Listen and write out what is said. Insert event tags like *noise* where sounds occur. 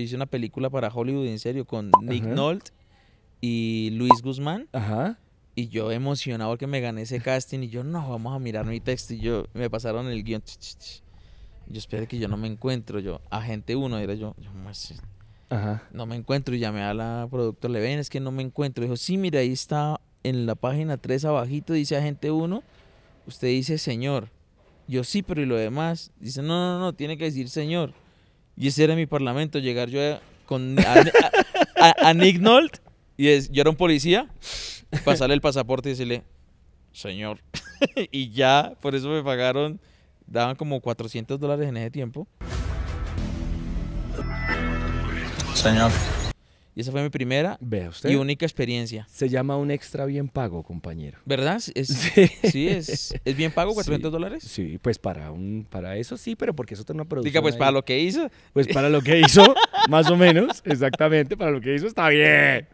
hice una película para Hollywood, en serio, con Nick Nolte y Luis Guzmán. Ajá. Y yo emocionado porque me gané ese casting y yo, no, vamos a mirar mi texto. Y yo, me pasaron el guión. Yo espero que yo no me encuentro. Yo, agente uno, era yo, yo no me encuentro. Y llamé a la productora, le ven, es que no me encuentro. Dijo, sí, mira, ahí está en la página 3 abajito, dice agente uno. Usted dice señor. Yo sí, pero y lo demás. Dice, no, no, no, tiene que decir señor. Y ese era mi parlamento, llegar yo a, con, y es, yo era un policía, pasarle el pasaporte y decirle, señor, *laughs* y ya, por eso me pagaron, daban como 400 dólares en ese tiempo. Señor. Y esa fue mi primera y única experiencia. Se llama un extra bien pago, compañero. ¿Verdad? Es, sí. es, es, bien pago, 400 dólares. Sí, pues para, un, para eso sí, pero porque eso te una producción. Diga, pues para lo que hizo. Pues para lo que hizo, *laughs* más o menos, exactamente, para lo que hizo está bien.